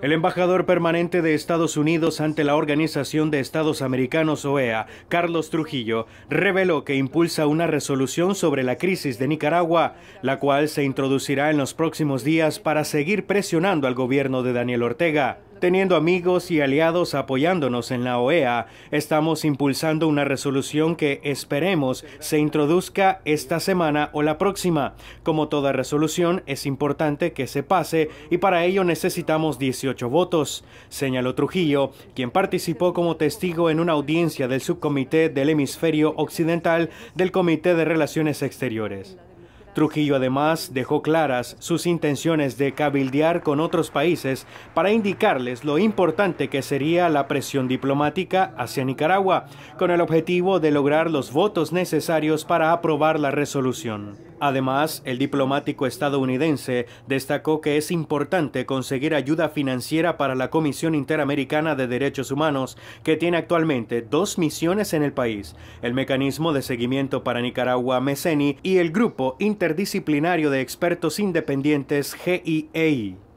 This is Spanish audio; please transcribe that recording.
El embajador permanente de Estados Unidos ante la Organización de Estados Americanos OEA, Carlos Trujillo, reveló que impulsa una resolución sobre la crisis de Nicaragua, la cual se introducirá en los próximos días para seguir presionando al gobierno de Daniel Ortega. Teniendo amigos y aliados apoyándonos en la OEA, estamos impulsando una resolución que esperemos se introduzca esta semana o la próxima. Como toda resolución, es importante que se pase y para ello necesitamos 18 votos, señaló Trujillo, quien participó como testigo en una audiencia del subcomité del hemisferio occidental del Comité de Relaciones Exteriores. Trujillo además dejó claras sus intenciones de cabildear con otros países para indicarles lo importante que sería la presión diplomática hacia Nicaragua, con el objetivo de lograr los votos necesarios para aprobar la resolución. Además, el diplomático estadounidense destacó que es importante conseguir ayuda financiera para la Comisión Interamericana de Derechos Humanos, que tiene actualmente dos misiones en el país, el Mecanismo de Seguimiento para Nicaragua MECENI y el Grupo Interdisciplinario de Expertos Independientes GIEI. E